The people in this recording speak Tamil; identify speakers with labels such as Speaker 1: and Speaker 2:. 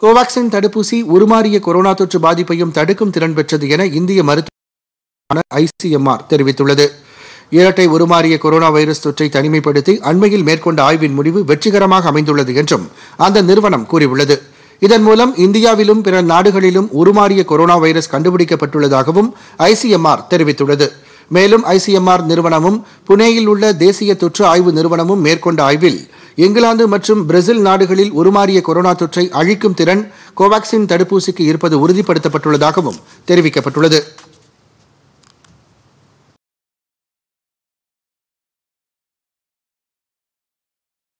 Speaker 1: கோவாக்சின் தடுப்பூசி உருமாறிய கொரோனா தொற்று பாதிப்பையும் தடுக்கும் திறன் பெற்றது என இந்திய மருத்துவ ஐசிஎம்ஆர் தெரிவித்துள்ளது இரட்டை உருமாறிய கொரோனா வைரஸ் தொற்றை தனிமைப்படுத்தி அண்மையில் மேற்கொண்ட ஆய்வின் முடிவு வெற்றிகரமாக அமைந்துள்ளது என்றும் அந்த நிறுவனம் கூறியுள்ளது இதன் மூலம் இந்தியாவிலும் பிற நாடுகளிலும் உருமாறிய கொரோனா வைரஸ் கண்டுபிடிக்கப்பட்டுள்ளதாகவும் ஐசிஎம்ஆர் தெரிவித்துள்ளது மேலும் ஐசிஎம்ஆர் நிறுவனமும் புனேயில் உள்ள தேசிய தொற்று ஆய்வு நிறுவனமும் மேற்கொண்ட ஆய்வில் இங்கிலாந்து மற்றும் பிரேசில் நாடுகளில் உருமாறிய கொரோனா தொற்றை அழிக்கும் திறன் கோவாக்சின் தடுப்பூசிக்கு இருப்பது உறுதிப்படுத்தப்பட்டுள்ளதாகவும் தெரிவிக்கப்பட்டுள்ளது